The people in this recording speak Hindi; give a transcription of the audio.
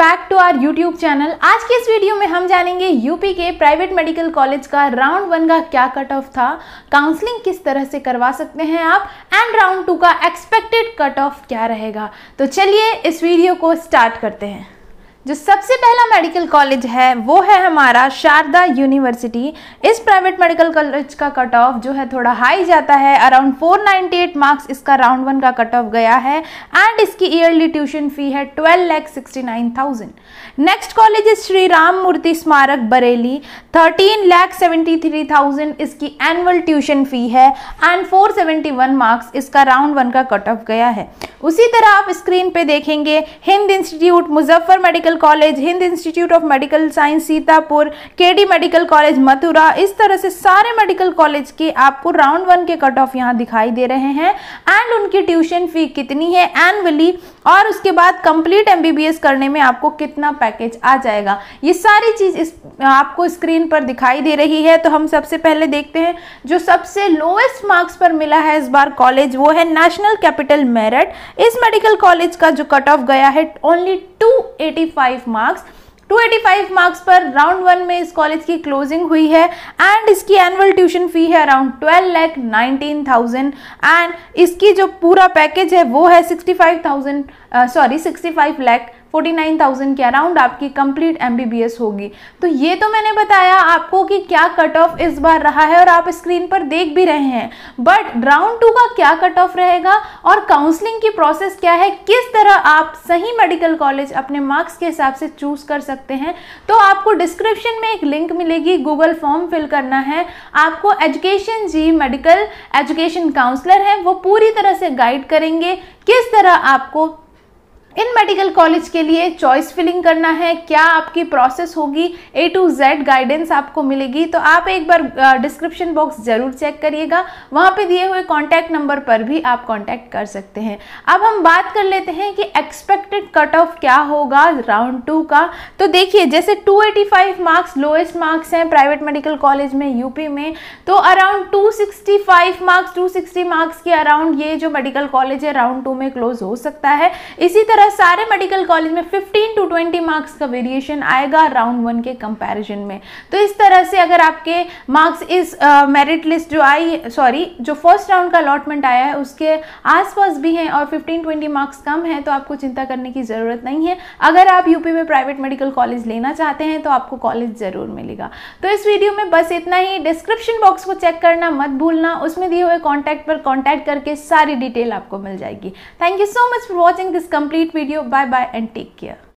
Back to our YouTube channel आज के इस वीडियो में हम जानेंगे यूपी के प्राइवेट मेडिकल कॉलेज का राउंड वन का क्या कट ऑफ था काउंसलिंग किस तरह से करवा सकते हैं आप एंड राउंड टू का एक्सपेक्टेड कट ऑफ क्या रहेगा तो चलिए इस वीडियो को स्टार्ट करते हैं जो सबसे पहला मेडिकल कॉलेज है वो है हमारा शारदा यूनिवर्सिटी इस प्राइवेट मेडिकल कॉलेज का कट ऑफ जो है थोड़ा हाई जाता है अराउंड 498 मार्क्स इसका राउंड वन का कट ऑफ गया है एंड इसकी ईयरली ट्यूशन फी है twelve lakh sixty nine thousand next college is Shri Ram Murti Smarak Bareilly thirteen lakh seventy three thousand इसकी एनुअल ट्यूशन फी है and four seventy one marks इसका राउंड वन का कट ऑफ गया है उसी तरह आप स्क्रीन पे देखेंगे Hind institute Muzaffar medical college Hind institute of medical science Sitapur KD medical college Mathura इस तरह से सारे मेडिकल कॉलेज के आपको राउंड वन के कट ऑफ यहाँ दिखाई दे रहे हैं एंड उनकी ट्यूशन फी कितनी है एनअली और उसके बाद कंप्लीट एम करने में आपको कितना पैकेज आ जाएगा ये सारी चीज़ इस आपको स्क्रीन पर दिखाई दे रही है तो हम सबसे पहले देखते हैं जो सबसे लोएस्ट मार्क्स पर मिला है इस बार कॉलेज वो है नेशनल कैपिटल मेरठ इस मेडिकल कॉलेज का जो कट ऑफ गया है ओनली 285 मार्क्स 285 मार्क्स पर राउंड वन में इस कॉलेज की क्लोजिंग हुई है एंड इसकी एनुअल ट्यूशन फी है around twelve lakh nineteen thousand and इसकी जो पूरा पैकेज है वो है sixty five thousand sorry sixty five lakh 49,000 के अराउंड आपकी कंप्लीट एमबीबीएस होगी तो ये तो मैंने बताया आपको कि क्या कट ऑफ इस बार रहा है और आप स्क्रीन पर देख भी रहे हैं बट राउंड टू का क्या कट ऑफ रहेगा और काउंसलिंग की प्रोसेस क्या है किस तरह आप सही मेडिकल कॉलेज अपने मार्क्स के हिसाब से चूज कर सकते हैं तो आपको डिस्क्रिप्शन में एक लिंक मिलेगी गूगल फॉर्म फिल करना है आपको एजुकेशन जी मेडिकल एजुकेशन काउंसलर है वो पूरी तरह से गाइड करेंगे किस तरह आपको इन मेडिकल कॉलेज के लिए चॉइस फिलिंग करना है क्या आपकी प्रोसेस होगी ए टू जेड गाइडेंस आपको मिलेगी तो आप एक बार डिस्क्रिप्शन बॉक्स ज़रूर चेक करिएगा वहाँ पे दिए हुए कॉन्टैक्ट नंबर पर भी आप कॉन्टैक्ट कर सकते हैं अब हम बात कर लेते हैं कि एक्सपेक्टेड कट ऑफ क्या होगा राउंड टू का तो देखिए जैसे 285 मार्क्स लोएस्ट मार्क्स हैं प्राइवेट मेडिकल कॉलेज में यूपी में तो around five marks sixty marks के अराउंड ये जो मेडिकल कॉलेज है राउंड टू में क्लोज हो सकता है इसी तरह तरह सारे मेडिकल कॉलेज में 15 टू 20 मार्क्स का वेरिएशन आएगा राउंड वन के कंपैरिजन में तो इस तरह से अगर आपके मार्क्स इस मेरिट लिस्ट जो आई सॉरी जो फर्स्ट राउंड का अलॉटमेंट आया है उसके आसपास भी हैं और 15-20 मार्क्स कम हैं तो आपको चिंता करने की ज़रूरत नहीं है अगर आप यूपी में प्राइवेट मेडिकल कॉलेज लेना चाहते हैं तो आपको कॉलेज ज़रूर मिलेगा तो इस वीडियो में बस इतना ही डिस्क्रिप्शन बॉक्स को चेक करना मत भूलना उसमें दिए हुए कॉन्टैक्ट पर कॉन्टैक्ट करके सारी डिटेल आपको मिल जाएगी thank you so much for watching this complete video. Bye bye and take care.